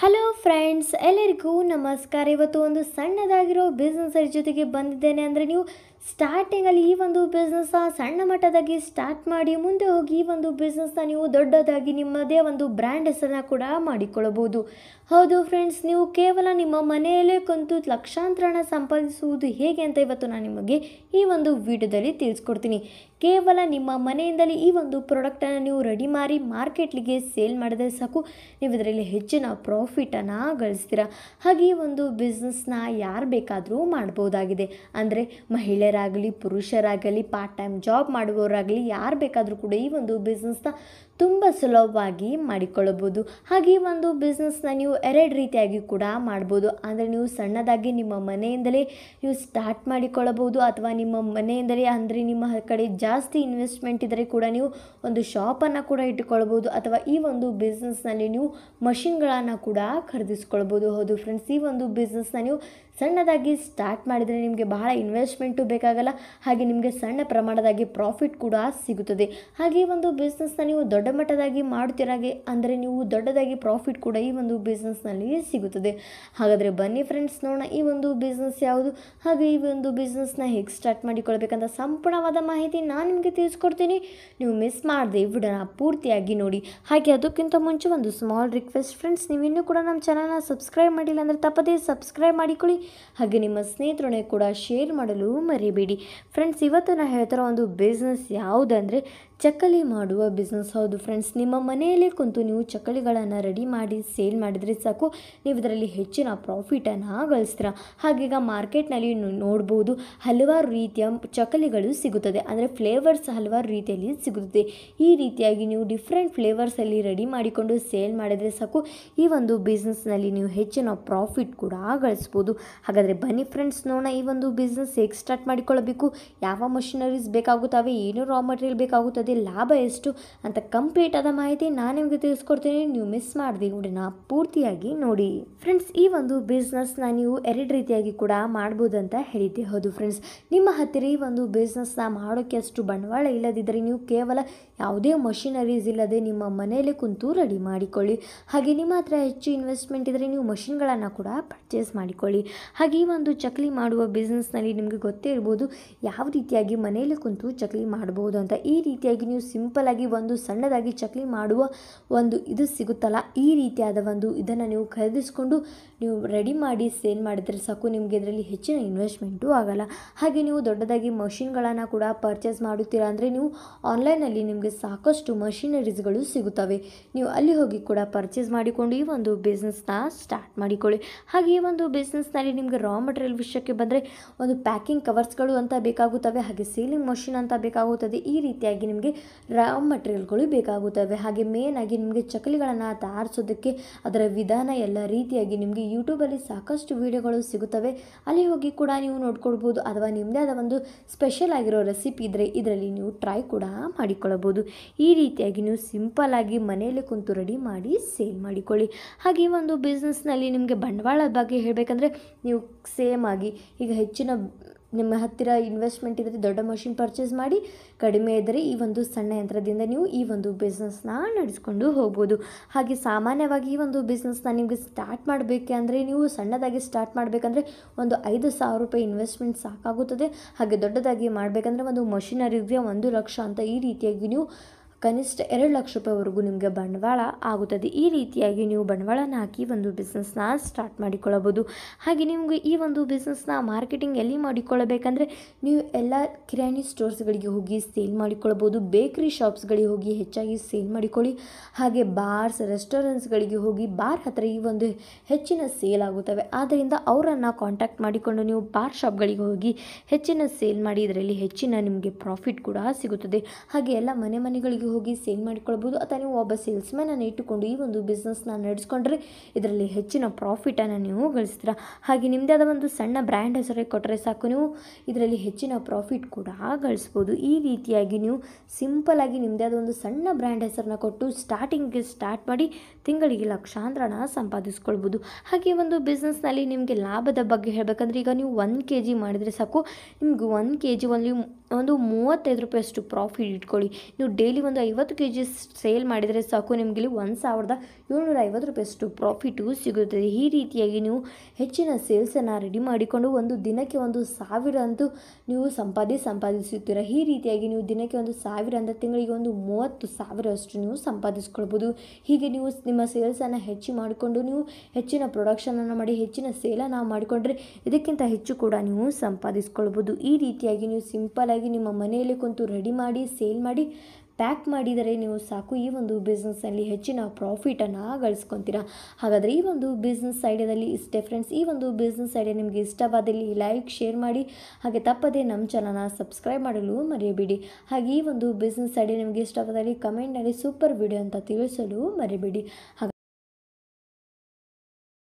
hello friends ಎಲ್ಲರಿಗೂ ನಮಸ್ಕಾರ ಇವತ್ತು ಒಂದು ಸಣ್ಣದಾಗಿರೋ ಬಿಸ್ನೆಸ್ ಜೊತೆಗೆ ಬಂದಿದ್ದೇನೆ ಅಂದರೆ ನೀವು ಸ್ಟಾರ್ಟಿಂಗಲ್ಲಿ ಈ ಒಂದು ಬಿಸ್ನೆಸ್ನ ಸಣ್ಣ ಮಟ್ಟದಾಗಿ ಸ್ಟಾರ್ಟ್ ಮಾಡಿ ಮುಂದೆ ಹೋಗಿ ಈ ಒಂದು ಬಿಸ್ನೆಸ್ನ ನೀವು ದೊಡ್ಡದಾಗಿ ನಿಮ್ಮದೇ ಒಂದು ಬ್ರ್ಯಾಂಡ್ ಹೆಸರನ್ನ ಕೂಡ ಮಾಡಿಕೊಳ್ಳಬಹುದು ಹೌದು ಫ್ರೆಂಡ್ಸ್ ನೀವು ಕೇವಲ ನಿಮ್ಮ ಮನೆಯಲ್ಲೇ ಕುಂತು ಲಕ್ಷಾಂತರ ಸಂಪಾದಿಸುವುದು ಹೇಗೆ ಅಂತ ಇವತ್ತು ನಾನು ನಿಮಗೆ ಈ ಒಂದು ವಿಡಿಯೋದಲ್ಲಿ ತಿಳಿಸ್ಕೊಡ್ತೀನಿ ಕೇವಲ ನಿಮ್ಮ ಮನೆಯಿಂದಲೇ ಈ ಒಂದು ಪ್ರಾಡಕ್ಟನ್ನು ನೀವು ರೆಡಿ ಮಾಡಿ ಮಾರ್ಕೆಟ್ಲಿಗೆ ಸೇಲ್ ಮಾಡಿದ್ರೆ ಸಾಕು ನೀವು ಇದರಲ್ಲಿ ಹೆಚ್ಚಿನ ಪ್ರಾಫಿಟನ್ನು ಗಳಿಸ್ತೀರ ಹಾಗೆ ಈ ಒಂದು ಬಿಸ್ನೆಸ್ನ ಯಾರು ಬೇಕಾದರೂ ಮಾಡ್ಬೋದಾಗಿದೆ ಅಂದರೆ ಮಹಿಳೆಯರ ಮಹಿಳೆಯರಾಗಲಿ ಪುರುಷರಾಗಲಿ ಪಾರ್ಟ್ ಟೈಮ್ ಜಾಬ್ ಮಾಡುವವರಾಗಲಿ ಯಾರು ಬೇಕಾದರೂ ಕೂಡ ಈ ಒಂದು ಬಿಸ್ನೆಸ್ನ ತುಂಬ ಸುಲಭವಾಗಿ ಮಾಡಿಕೊಳ್ಳಬಹುದು ಹಾಗೆ ಈ ಒಂದು ಬಿಸ್ನೆಸ್ನ ನೀವು ಎರಡು ರೀತಿಯಾಗಿ ಕೂಡ ಮಾಡ್ಬೋದು ಅಂದರೆ ನೀವು ಸಣ್ಣದಾಗಿ ನಿಮ್ಮ ಮನೆಯಿಂದಲೇ ನೀವು ಸ್ಟಾರ್ಟ್ ಮಾಡಿಕೊಳ್ಳಬಹುದು ಅಥವಾ ನಿಮ್ಮ ಮನೆಯಿಂದಲೇ ಅಂದರೆ ನಿಮ್ಮ ಕಡೆ ಜಾಸ್ತಿ ಇನ್ವೆಸ್ಟ್ಮೆಂಟ್ ಇದ್ದರೆ ಕೂಡ ನೀವು ಒಂದು ಶಾಪನ್ನು ಕೂಡ ಇಟ್ಟುಕೊಳ್ಬೋದು ಅಥವಾ ಈ ಒಂದು ಬಿಸ್ನೆಸ್ನಲ್ಲಿ ನೀವು ಮಷಿನ್ಗಳನ್ನು ಕೂಡ ಖರೀದಿಸ್ಕೊಳ್ಬೋದು ಹೌದು ಫ್ರೆಂಡ್ಸ್ ಈ ಒಂದು ಬಿಸ್ನೆಸ್ನ ನೀವು ಸಣ್ಣದಾಗಿ ಸ್ಟಾರ್ಟ್ ಮಾಡಿದರೆ ನಿಮಗೆ ಬಹಳ ಇನ್ವೆಸ್ಟ್ಮೆಂಟು ಬೇಕಾಗಲ್ಲ ಹಾಗೆ ನಿಮಗೆ ಸಣ್ಣ ಪ್ರಮಾಣದಾಗಿ ಪ್ರಾಫಿಟ್ ಕೂಡ ಸಿಗುತ್ತದೆ ಹಾಗೆ ಈ ಒಂದು ಬಿಸ್ನೆಸ್ನ ನೀವು ದೊಡ್ಡ ಮಟ್ಟದಾಗಿ ಮಾಡುತ್ತೀರಾಗೆ ಅಂದರೆ ನೀವು ದೊಡ್ಡದಾಗಿ ಪ್ರಾಫಿಟ್ ಕೂಡ ಈ ಒಂದು ಬಿಸ್ನೆಸ್ನಲ್ಲಿ ಸಿಗುತ್ತದೆ ಹಾಗಾದರೆ ಬನ್ನಿ ಫ್ರೆಂಡ್ಸ್ ನೋಡೋಣ ಈ ಒಂದು ಬಿಸ್ನೆಸ್ ಯಾವುದು ಹಾಗೆ ಈ ಒಂದು ಬಿಸ್ನೆಸ್ನ ಹೇಗೆ ಸ್ಟಾರ್ಟ್ ಮಾಡಿಕೊಳ್ಬೇಕಂತ ಸಂಪೂರ್ಣವಾದ ಮಾಹಿತಿ ನಾನು ನಿಮಗೆ ತಿಳಿಸ್ಕೊಡ್ತೀನಿ ನೀವು ಮಿಸ್ ಮಾಡಿದೆ ವಿಡೋನ ಪೂರ್ತಿಯಾಗಿ ನೋಡಿ ಹಾಗೆ ಅದಕ್ಕಿಂತ ಮುಂಚೆ ಒಂದು ಸ್ಮಾಲ್ ರಿಕ್ವೆಸ್ಟ್ ಫ್ರೆಂಡ್ಸ್ ನೀವು ಇನ್ನೂ ಕೂಡ ನಮ್ಮ ಚಾನಲ್ನ ಸಬ್ಸ್ಕ್ರೈಬ್ ಮಾಡಿಲ್ಲ ಅಂದರೆ ತಪ್ಪದೇ ಸಬ್ಸ್ಕ್ರೈಬ್ ಮಾಡಿಕೊಳ್ಳಿ ಹಾಗೆ ನಿಮ್ಮ ಸ್ನೇಹಿತರೊಡನೆ ಕೂಡ ಶೇರ್ ಮಾಡಲು ಮರಿಬೇಡಿ ಫ್ರೆಂಡ್ಸ್ ಇವತ್ತು ನಾನು ಹೇಳ್ತಾರೋ ಒಂದು ಬಿಸ್ನೆಸ್ ಯಾವುದಂದರೆ ಚಕ್ಕಲಿ ಮಾಡುವ ಬಿಸ್ನೆಸ್ ಹೌದು ಫ್ರೆಂಡ್ಸ್ ನಿಮ್ಮ ಮನೆಯಲ್ಲೇ ಕುಂತು ನೀವು ಚಕ್ಕಲಿಗಳನ್ನು ರೆಡಿ ಮಾಡಿ ಸೇಲ್ ಮಾಡಿದರೆ ಸಾಕು ನೀವು ಇದರಲ್ಲಿ ಹೆಚ್ಚಿನ ಪ್ರಾಫಿಟನ್ನು ಗಳಿಸ್ತೀರ ಹಾಗೀಗ ಮಾರ್ಕೆಟ್ನಲ್ಲಿ ನೋಡ್ಬೋದು ಹಲವಾರು ರೀತಿಯ ಚಕ್ಕಲಿಗಳು ಸಿಗುತ್ತದೆ ಅಂದರೆ ಫ್ಲೇವರ್ಸ್ ಹಲವಾರು ರೀತಿಯಲ್ಲಿ ಸಿಗುತ್ತದೆ ಈ ರೀತಿಯಾಗಿ ನೀವು ಡಿಫ್ರೆಂಟ್ ಫ್ಲೇವರ್ಸಲ್ಲಿ ರೆಡಿ ಮಾಡಿಕೊಂಡು ಸೇಲ್ ಮಾಡಿದರೆ ಸಾಕು ಈ ಒಂದು ಬಿಸ್ನೆಸ್ನಲ್ಲಿ ನೀವು ಹೆಚ್ಚಿನ ಪ್ರಾಫಿಟ್ ಕೂಡ ಗಳಿಸ್ಬೋದು ಹಾಗಾದರೆ ಬನ್ನಿ ಫ್ರೆಂಡ್ಸ್ ನೋಡೋಣ ಈ ಒಂದು ಬಿಸ್ನೆಸ್ ಹೇಗೆ ಸ್ಟಾರ್ಟ್ ಮಾಡಿಕೊಳ್ಳಬೇಕು ಯಾವ ಮಷಿನರೀಸ್ ಬೇಕಾಗುತ್ತವೆ ಏನು ರಾ ಮಟೀರಿಯಲ್ ಬೇಕಾಗುತ್ತದೆ ಲಾಭ ಎಷ್ಟು ಅಂತ ಕಂಪ್ಲೀಟ್ ಆದ ಮಾಹಿತಿ ನಾನು ನಿಮಗೆ ತಿಳಿಸ್ಕೊಡ್ತೀನಿ ನೀವು ಮಿಸ್ ಮಾಡಿದೆ ನಾ ಪೂರ್ತಿಯಾಗಿ ನೋಡಿ ಫ್ರೆಂಡ್ಸ್ ಈ ಒಂದು ಬಿಸ್ನೆಸ್ನ ನೀವು ಎರಡು ರೀತಿಯಾಗಿ ಕೂಡ ಮಾಡ್ಬೋದು ಅಂತ ಹೇಳಿದ್ದೆ ಹೌದು ಫ್ರೆಂಡ್ಸ್ ನಿಮ್ಮ ಹತ್ತಿರ ಈ ಒಂದು ಬಿಸ್ನೆಸ್ನ ಮಾಡೋಕ್ಕೆ ಅಷ್ಟು ಬಂಡವಾಳ ಇಲ್ಲದಿದ್ದರೆ ನೀವು ಕೇವಲ ಯಾವುದೇ ಮಷಿನರೀಸ್ ಇಲ್ಲದೆ ನಿಮ್ಮ ಮನೆಯಲ್ಲೇ ಕುಂತು ರೆಡಿ ಮಾಡಿಕೊಳ್ಳಿ ಹಾಗೆ ನಿಮ್ಮ ಹತ್ರ ಹೆಚ್ಚು ಇನ್ವೆಸ್ಟ್ಮೆಂಟ್ ಇದ್ದರೆ ನೀವು ಮಷಿನ್ಗಳನ್ನು ಕೂಡ ಪರ್ಚೇಸ್ ಮಾಡಿಕೊಳ್ಳಿ ಹಾಗೆ ಈ ಒಂದು ಚಕ್ಲಿ ಮಾಡುವ ಬಿಸ್ನೆಸ್ನಲ್ಲಿ ನಿಮಗೆ ಗೊತ್ತೇ ಇರ್ಬೋದು ಯಾವ ರೀತಿಯಾಗಿ ಮನೆಯಲ್ಲಿ ಕುಂತು ಚಕ್ಲಿ ಮಾಡ್ಬೋದು ಅಂತ ಈ ರೀತಿಯಾಗಿ ನೀವು ನೀವು ಆಗಿ ಒಂದು ಸಣ್ಣದಾಗಿ ಚಕ್ಲಿ ಮಾಡುವ ಒಂದು ಇದು ಸಿಗುತ್ತಲ್ಲ ಈ ರೀತಿಯಾದ ಒಂದು ಇದನ್ನು ನೀವು ಖರೀದಿಸಿಕೊಂಡು ನೀವು ರೆಡಿ ಮಾಡಿ ಸೇಲ್ ಮಾಡಿದರೆ ಸಾಕು ನಿಮಗೆ ಇದರಲ್ಲಿ ಹೆಚ್ಚಿನ ಇನ್ವೆಸ್ಟ್ಮೆಂಟ್ ಆಗಲ್ಲ ಹಾಗೆ ನೀವು ದೊಡ್ಡದಾಗಿ ಮಷಿನ್ಗಳನ್ನು ಕೂಡ ಪರ್ಚೇಸ್ ಮಾಡುತ್ತೀರಾ ಅಂದರೆ ನೀವು ಆನ್ಲೈನಲ್ಲಿ ನಿಮಗೆ ಸಾಕಷ್ಟು ಮಷಿನರೀಸ್ಗಳು ಸಿಗುತ್ತವೆ ನೀವು ಅಲ್ಲಿ ಹೋಗಿ ಕೂಡ ಪರ್ಚೇಸ್ ಮಾಡಿಕೊಂಡು ಈ ಒಂದು ಬಿಸ್ನೆಸ್ನ ಸ್ಟಾರ್ಟ್ ಮಾಡಿಕೊಳ್ಳಿ ಹಾಗೆ ಈ ಒಂದು ಬಿಸ್ನೆಸ್ನಲ್ಲಿ ನಿಮಗೆ ರಾ ಮಟೀರಿಯಲ್ ವಿಷಯಕ್ಕೆ ಬಂದರೆ ಒಂದು ಪ್ಯಾಕಿಂಗ್ ಕವರ್ಸ್ಗಳು ಅಂತ ಬೇಕಾಗುತ್ತವೆ ಹಾಗೆ ಸೀಲಿಂಗ್ ಮಷಿನ್ ಅಂತ ಬೇಕಾಗುತ್ತದೆ ಈ ರೀತಿಯಾಗಿ ನಿಮಗೆ ನಿಮಗೆ ರಾ ಮಟೀರಿಯಲ್ಗಳು ಬೇಕಾಗುತ್ತವೆ ಹಾಗೆ ಮೇನ್ ಆಗಿ ನಿಮಗೆ ಚಕಲಿಗಳನ್ನು ತಯಾರಿಸೋದಕ್ಕೆ ಅದರ ವಿಧಾನ ಎಲ್ಲ ರೀತಿಯಾಗಿ ನಿಮಗೆ ಯೂಟ್ಯೂಬಲ್ಲಿ ಸಾಕಷ್ಟು ವಿಡಿಯೋಗಳು ಸಿಗುತ್ತವೆ ಅಲ್ಲಿ ಹೋಗಿ ಕೂಡ ನೀವು ನೋಡ್ಕೊಳ್ಬೋದು ಅಥವಾ ನಿಮ್ಮದೇ ಆದ ಒಂದು ಸ್ಪೆಷಲ್ ಆಗಿರೋ ರೆಸಿಪಿ ಇದ್ದರೆ ಇದರಲ್ಲಿ ನೀವು ಟ್ರೈ ಕೂಡ ಮಾಡಿಕೊಳ್ಳಬಹುದು ಈ ರೀತಿಯಾಗಿ ನೀವು ಸಿಂಪಲ್ ಆಗಿ ಮನೆಯಲ್ಲೇ ಕುಂತು ರೆಡಿ ಮಾಡಿ ಸೇಲ್ ಮಾಡಿಕೊಳ್ಳಿ ಹಾಗೆ ಒಂದು ಬಿಸ್ನೆಸ್ನಲ್ಲಿ ನಿಮಗೆ ಬಂಡವಾಳದ ಬಗ್ಗೆ ಹೇಳಬೇಕಂದ್ರೆ ನೀವು ಸೇಮ್ ಆಗಿ ಈಗ ಹೆಚ್ಚಿನ ನಿಮ್ಮ ಹತ್ತಿರ ಇನ್ವೆಸ್ಟ್ಮೆಂಟ್ ಇದ್ದರೆ ದೊಡ್ಡ ಮಷಿನ್ ಪರ್ಚೇಸ್ ಮಾಡಿ ಕಡಿಮೆ ಇದ್ದರೆ ಈ ಒಂದು ಸಣ್ಣ ಯಂತ್ರದಿಂದ ನೀವು ಈ ಒಂದು ಬಿಸ್ನೆಸ್ನ ನಡೆಸ್ಕೊಂಡು ಹೋಗ್ಬೋದು ಹಾಗೆ ಸಾಮಾನ್ಯವಾಗಿ ಈ ಒಂದು ಬಿಸ್ನೆಸ್ನ ನಿಮಗೆ ಸ್ಟಾರ್ಟ್ ಮಾಡಬೇಕೆ ಅಂದರೆ ನೀವು ಸಣ್ಣದಾಗಿ ಸ್ಟಾರ್ಟ್ ಮಾಡಬೇಕಂದ್ರೆ ಒಂದು ಐದು ಸಾವಿರ ರೂಪಾಯಿ ಇನ್ವೆಸ್ಟ್ಮೆಂಟ್ ಸಾಕಾಗುತ್ತದೆ ಹಾಗೆ ದೊಡ್ಡದಾಗಿ ಮಾಡಬೇಕಂದ್ರೆ ಒಂದು ಮಷಿನರಿಗೆ ಒಂದು ಲಕ್ಷ ಅಂತ ಈ ರೀತಿಯಾಗಿ ನೀವು ಕನಿಷ್ಠ ಎರಡು ಲಕ್ಷ ರೂಪಾಯಿವರೆಗೂ ನಿಮಗೆ ಬಂಡವಾಳ ಆಗುತ್ತದೆ ಈ ರೀತಿಯಾಗಿ ನೀವು ಬಂಡವಾಳನ ಹಾಕಿ ಒಂದು ಬಿಸ್ನೆಸ್ನ ಸ್ಟಾರ್ಟ್ ಮಾಡಿಕೊಳ್ಳಬಹುದು ಹಾಗೆ ನಿಮಗೆ ಈ ಒಂದು ಬಿಸ್ನೆಸ್ನ ಮಾರ್ಕೆಟಿಂಗ್ ಎಲ್ಲಿ ಮಾಡಿಕೊಳ್ಳಬೇಕಂದ್ರೆ ನೀವು ಎಲ್ಲ ಕಿರಾಣಿ ಸ್ಟೋರ್ಸ್ಗಳಿಗೆ ಹೋಗಿ ಸೇಲ್ ಮಾಡಿಕೊಳ್ಳಬಹುದು ಬೇಕ್ರಿ ಶಾಪ್ಸ್ಗಳಿಗೆ ಹೋಗಿ ಹೆಚ್ಚಾಗಿ ಸೇಲ್ ಮಾಡಿಕೊಳ್ಳಿ ಹಾಗೆ ಬಾರ್ಸ್ ರೆಸ್ಟೋರೆಂಟ್ಸ್ಗಳಿಗೆ ಹೋಗಿ ಬಾರ್ ಹತ್ತಿರ ಈ ಒಂದು ಹೆಚ್ಚಿನ ಸೇಲ್ ಆಗುತ್ತವೆ ಆದ್ದರಿಂದ ಅವರನ್ನು ಕಾಂಟ್ಯಾಕ್ಟ್ ಮಾಡಿಕೊಂಡು ನೀವು ಬಾರ್ ಶಾಪ್ಗಳಿಗೆ ಹೋಗಿ ಹೆಚ್ಚಿನ ಸೇಲ್ ಮಾಡಿ ಇದರಲ್ಲಿ ಹೆಚ್ಚಿನ ನಿಮಗೆ ಪ್ರಾಫಿಟ್ ಕೂಡ ಸಿಗುತ್ತದೆ ಹಾಗೆ ಎಲ್ಲ ಮನೆ ಮನೆಗಳಿಗೆ ಹೋಗಿ ಸೇಲ್ ಮಾಡಿಕೊಳ್ಬೋದು ಅಥವಾ ನೀವು ಒಬ್ಬ ಸೇಲ್ಸ್ಮ್ಯಾನನ್ನು ಇಟ್ಟುಕೊಂಡು ಈ ಒಂದು ಬಿಸ್ನೆಸ್ನ ನಡೆಸ್ಕೊಂಡ್ರೆ ಇದರಲ್ಲಿ ಹೆಚ್ಚಿನ ಪ್ರಾಫಿಟನ್ನು ನೀವು ಗಳಿಸ್ತೀರ ಹಾಗೆ ನಿಮ್ಮದೇ ಆದ ಒಂದು ಸಣ್ಣ ಬ್ರ್ಯಾಂಡ್ ಹೆಸರೇ ಕೊಟ್ಟರೆ ಸಾಕು ನೀವು ಇದರಲ್ಲಿ ಹೆಚ್ಚಿನ ಪ್ರಾಫಿಟ್ ಕೂಡ ಗಳಿಸ್ಬೋದು ಈ ರೀತಿಯಾಗಿ ನೀವು ಸಿಂಪಲ್ ಆಗಿ ನಿಮ್ಮದೇ ಆದ ಒಂದು ಸಣ್ಣ ಬ್ರ್ಯಾಂಡ್ ಹೆಸರನ್ನ ಕೊಟ್ಟು ಸ್ಟಾರ್ಟಿಂಗ್ಗೆ ಸ್ಟಾರ್ಟ್ ಮಾಡಿ ತಿಂಗಳಿಗೆ ಹಣ ಸಂಪಾದಿಸ್ಕೊಳ್ಬೋದು ಹಾಗೆ ಒಂದು ಬಿಸ್ನೆಸ್ನಲ್ಲಿ ನಿಮಗೆ ಲಾಭದ ಬಗ್ಗೆ ಹೇಳಬೇಕಂದ್ರೆ ಈಗ ನೀವು ಒಂದು ಕೆ ಜಿ ಮಾಡಿದರೆ ಸಾಕು ನಿಮ್ಗೆ ಒಂದು ಕೆ ಜಿ ಒಂದು ಒಂದು ಮೂವತ್ತೈದು ರೂಪಾಯಿ ಅಷ್ಟು ಪ್ರಾಫಿಟ್ ಇಟ್ಕೊಳ್ಳಿ ನೀವು ಡೈಲಿ ಒಂದು ಒಂದು ಐವತ್ತು ಕೆ ಜಿ ಸೇಲ್ ಮಾಡಿದರೆ ಸಾಕು ನಿಮಗೆ ಇಲ್ಲಿ ಒಂದು ಸಾವಿರದ ಏಳ್ನೂರ ಐವತ್ತು ರೂಪಾಯಿಷ್ಟು ಪ್ರಾಫಿಟು ಸಿಗುತ್ತದೆ ಈ ರೀತಿಯಾಗಿ ನೀವು ಹೆಚ್ಚಿನ ಸೇಲ್ಸನ್ನು ರೆಡಿ ಮಾಡಿಕೊಂಡು ಒಂದು ದಿನಕ್ಕೆ ಒಂದು ಸಾವಿರ ಅಂತೂ ನೀವು ಸಂಪಾದಿಸಿ ಸಂಪಾದಿಸುತ್ತೀರ ಈ ರೀತಿಯಾಗಿ ನೀವು ದಿನಕ್ಕೆ ಒಂದು ಸಾವಿರ ಅಂದರೆ ತಿಂಗಳಿಗೆ ಒಂದು ಮೂವತ್ತು ಸಾವಿರ ಅಷ್ಟು ನೀವು ಸಂಪಾದಿಸ್ಕೊಳ್ಬೋದು ಹೀಗೆ ನೀವು ನಿಮ್ಮ ಸೇಲ್ಸನ್ನು ಹೆಚ್ಚು ಮಾಡಿಕೊಂಡು ನೀವು ಹೆಚ್ಚಿನ ಪ್ರೊಡಕ್ಷನನ್ನು ಮಾಡಿ ಹೆಚ್ಚಿನ ಸೇಲನ್ನು ಮಾಡಿಕೊಂಡ್ರೆ ಇದಕ್ಕಿಂತ ಹೆಚ್ಚು ಕೂಡ ನೀವು ಸಂಪಾದಿಸ್ಕೊಳ್ಬೋದು ಈ ರೀತಿಯಾಗಿ ನೀವು ಆಗಿ ನಿಮ್ಮ ಮನೆಯಲ್ಲಿ ಕುಂತು ರೆಡಿ ಮಾಡಿ ಸೇಲ್ ಮಾಡಿ ಪ್ಯಾಕ್ ಮಾಡಿದರೆ ನೀವು ಸಾಕು ಈ ಒಂದು ಬಿಸ್ನೆಸ್ನಲ್ಲಿ ಹೆಚ್ಚಿನ ಪ್ರಾಫಿಟನ್ನು ಗಳಿಸ್ಕೊತೀರಾ ಹಾಗಾದರೆ ಈ ಒಂದು ಬಿಸ್ನೆಸ್ ಐಡಿಯಾದಲ್ಲಿ ಇಷ್ಟೇ ಫ್ರೆಂಡ್ಸ್ ಈ ಒಂದು ಬಿಸ್ನೆಸ್ ಐಡಿಯಾ ನಿಮಗೆ ಇಷ್ಟವಾದಲ್ಲಿ ಲೈಕ್ ಶೇರ್ ಮಾಡಿ ಹಾಗೆ ತಪ್ಪದೇ ನಮ್ಮ ಚಾನಲ್ನ ಸಬ್ಸ್ಕ್ರೈಬ್ ಮಾಡಲು ಮರೆಯಬೇಡಿ ಹಾಗೆ ಈ ಒಂದು ಬಿಸ್ನೆಸ್ ಐಡಿಯಾ ನಿಮಗೆ ಇಷ್ಟವಾದಲ್ಲಿ ಕಮೆಂಟ್ನಲ್ಲಿ ಸೂಪರ್ ವಿಡಿಯೋ ಅಂತ ತಿಳಿಸಲು ಮರೆಯಬೇಡಿ ಹಾಗೆ